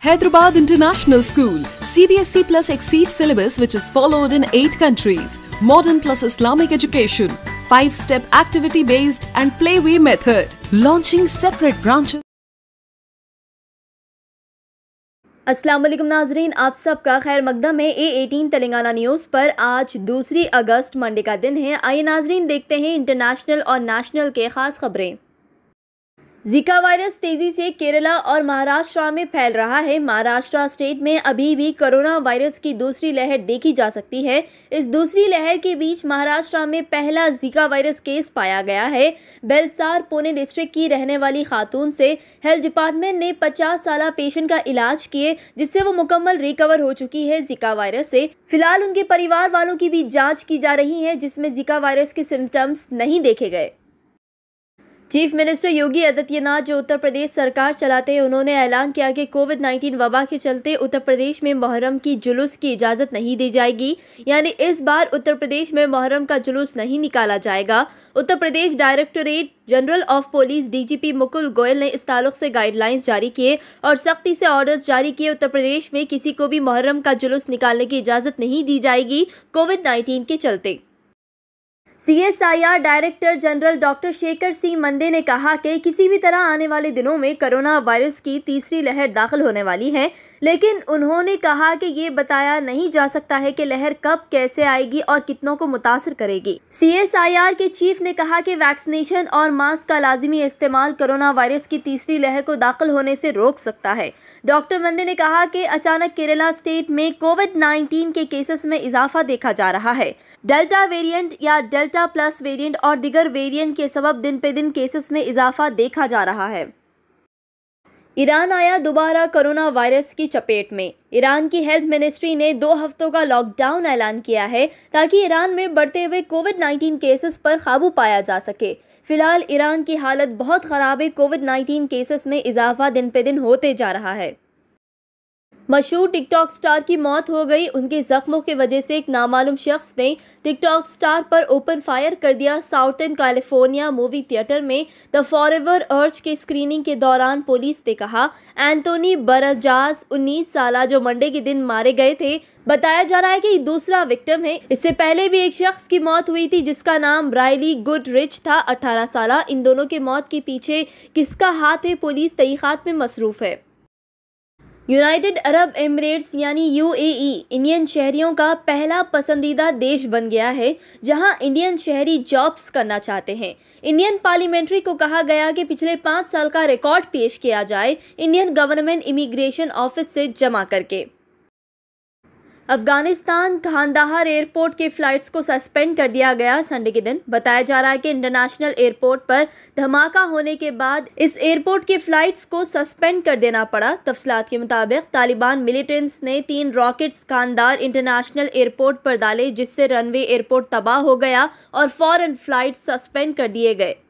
Hyderabad International School, CBSE plus exceed syllabus which is followed in 8 countries, modern plus Islamic education, 5-step activity-based and playway method, launching separate branches. Aslam नाजरीन आप सबका खैर मकदम है A eighteen Telangana news पर आज दूसरी अगस्त Monday का दिन है आइए नाजरीन देखते हैं इंटरनेशनल और नेशनल के ख़ास खबरें जीका वायरस तेजी से केरला और महाराष्ट्र में फैल रहा है महाराष्ट्र स्टेट में अभी भी कोरोना वायरस की दूसरी लहर देखी जा सकती है इस दूसरी लहर के बीच महाराष्ट्र में पहला जीका वायरस केस पाया गया है बेलसार पुणे डिस्ट्रिक्ट की रहने वाली खातून से हेल्थ डिपार्टमेंट ने पचास साल पेशेंट का इलाज किए जिससे वो मुकम्मल रिकवर हो चुकी है जीका वायरस से फिलहाल उनके परिवार वालों की भी जाँच की जा रही है जिसमे जीका वायरस के सिम्टम्स नहीं देखे गए चीफ मिनिस्टर योगी आदित्यनाथ जो उत्तर प्रदेश सरकार चलाते हैं उन्होंने ऐलान किया कि कोविड 19 वबा के चलते उत्तर प्रदेश में मुहर्रम की जुलूस की इजाज़त नहीं दी जाएगी यानी इस बार उत्तर प्रदेश में मुहर्रम का जुलूस नहीं निकाला जाएगा Uttar Pradesh directorate general of police DGP Mukul Goyal ने इस ताल्लुक से गाइडलाइंस जारी किए और सख्ती से ऑर्डर्स जारी किए उत्तर प्रदेश में किसी को भी मुहर्रम का जुलूस निकालने की इजाज़त नहीं दी जाएगी कोविड नाइन्टीन के चलते CSIR director general doctor Shekhar Singh Mande ने कहा कि किसी भी तरह आने वाले दिनों में कोरोना वायरस की तीसरी लहर दाखिल होने वाली है लेकिन उन्होंने कहा कि ये बताया नहीं जा सकता है कि लहर कब कैसे आएगी और कितनों को मुतासर करेगी सीएसआईआर के चीफ ने कहा कि वैक्सीनेशन और मास्क का लाजमी इस्तेमाल कोरोना वायरस की तीसरी लहर को दाखिल होने से रोक सकता है डॉक्टर मंदे ने कहा कि अचानक केरला स्टेट में कोविड नाइन्टीन के केसेस में इजाफा देखा जा रहा है डेल्टा वेरिएंट या डेल्टा प्लस वेरिएंट और दिगर वेरिएंट के सब दिन पे दिन केसेस में इजाफा देखा जा रहा है ईरान आया दोबारा कोरोना वायरस की चपेट में ईरान की हेल्थ मिनिस्ट्री ने दो हफ्तों का लॉकडाउन ऐलान किया है ताकि ईरान में बढ़ते हुए कोविड 19 केसेस पर काबू पाया जा सके फिलहाल ईरान की हालत बहुत ख़राब है कोविड 19 केसेस में इजाफा दिन पे दिन होते जा रहा है मशहूर टिकटॉक स्टार की मौत हो गई उनके जख्मों की वजह से एक नामालूम शख्स ने टिकटॉक स्टार पर ओपन फायर कर दिया साउथर्न कैलिफोर्निया मूवी थिएटर में द फॉरवर अर्च के स्क्रीनिंग के दौरान पुलिस ने कहा एंटोनी बरजाज 19 साल जो मंडे के दिन मारे गए थे बताया जा रहा है कि दूसरा विक्टिम है इससे पहले भी एक शख्स की मौत हुई थी जिसका नाम ब्रायली गुड रिच था अठारह साल इन दोनों के मौत के पीछे किसका हाथ है पुलिस तहकीकात में मसरूफ है यूनाइटेड अरब एमरेट्स यानी यूएई इंडियन शहरियों का पहला पसंदीदा देश बन गया है जहां इंडियन शहरी जॉब्स करना चाहते हैं इंडियन पार्लियामेंट्री को कहा गया कि पिछले पाँच साल का रिकॉर्ड पेश किया जाए इंडियन गवर्नमेंट इमिग्रेशन ऑफिस से जमा करके अफगानिस्तान खानदाहार एयरपोर्ट के फ्लाइट्स को सस्पेंड कर दिया गया संडे के दिन बताया जा रहा है कि इंटरनेशनल एयरपोर्ट पर धमाका होने के बाद इस एयरपोर्ट के फ्लाइट्स को सस्पेंड कर देना पड़ा तफसलात के मुताबिक तालिबान मिलिटेंट्स ने तीन रॉकेट्स खानदार इंटरनेशनल एयरपोर्ट पर डाले जिससे रनवे एयरपोर्ट तबाह हो गया और फॉरन फ्लाइट सस्पेंड कर दिए गए